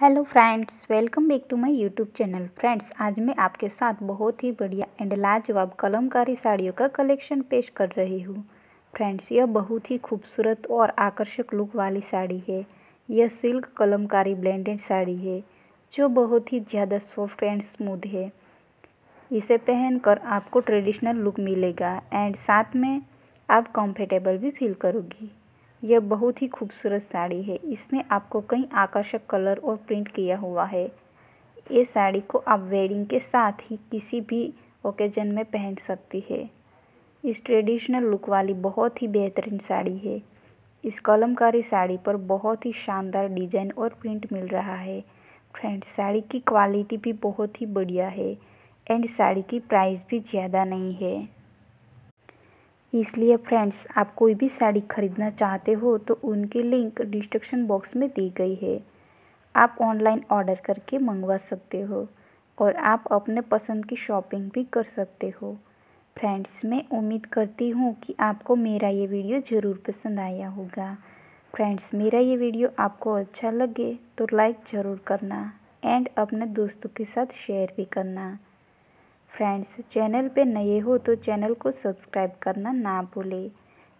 hello friends welcome back to my YouTube channel friends आज मैं आपके साथ बहुत ही बढ़िया एंड लाजवाब कलमकारी साड़ियों का कलेक्शन पेश कर रही हूँ फ्रेंड्स यह बहुत ही खूबसूरत और आकर्षक लुक वाली साड़ी है यह सिल्क कलमकारी ब्लेंडेड साड़ी है जो बहुत ही ज़्यादा सॉफ्ट एंड स्मूथ है इसे पहन आपको ट्रेडिशनल लुक मिलेगा एंड साथ में आप कंफर्टेबल भी फील करोगी यह बहुत ही खूबसूरत साड़ी है इसमें आपको कई आकर्षक कलर और प्रिंट किया हुआ है ये साड़ी को आप वेडिंग के साथ ही किसी भी ओकेजन में पहन सकती है इस ट्रेडिशनल लुक वाली बहुत ही बेहतरीन साड़ी है इस कलमकारी साड़ी पर बहुत ही शानदार डिजाइन और प्रिंट मिल रहा है फ्रेंड्स साड़ी की क्वालिटी भी बहुत ही बढ़िया है एंड साड़ी की प्राइस भी ज़्यादा नहीं है इसलिए फ्रेंड्स आप कोई भी साड़ी खरीदना चाहते हो तो उनकी लिंक डिस्क्रिप्शन बॉक्स में दी गई है आप ऑनलाइन ऑर्डर करके मंगवा सकते हो और आप अपने पसंद की शॉपिंग भी कर सकते हो फ्रेंड्स मैं उम्मीद करती हूँ कि आपको मेरा ये वीडियो ज़रूर पसंद आया होगा फ्रेंड्स मेरा ये वीडियो आपको अच्छा लगे तो लाइक ज़रूर करना एंड अपने दोस्तों के साथ शेयर भी करना फ्रेंड्स चैनल पे नए हो तो चैनल को सब्सक्राइब करना ना भूलें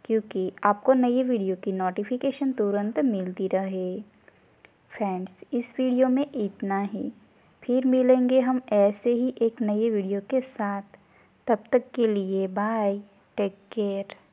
क्योंकि आपको नई वीडियो की नोटिफिकेशन तुरंत मिलती रहे फ्रेंड्स इस वीडियो में इतना ही फिर मिलेंगे हम ऐसे ही एक नए वीडियो के साथ तब तक के लिए बाय टेक केयर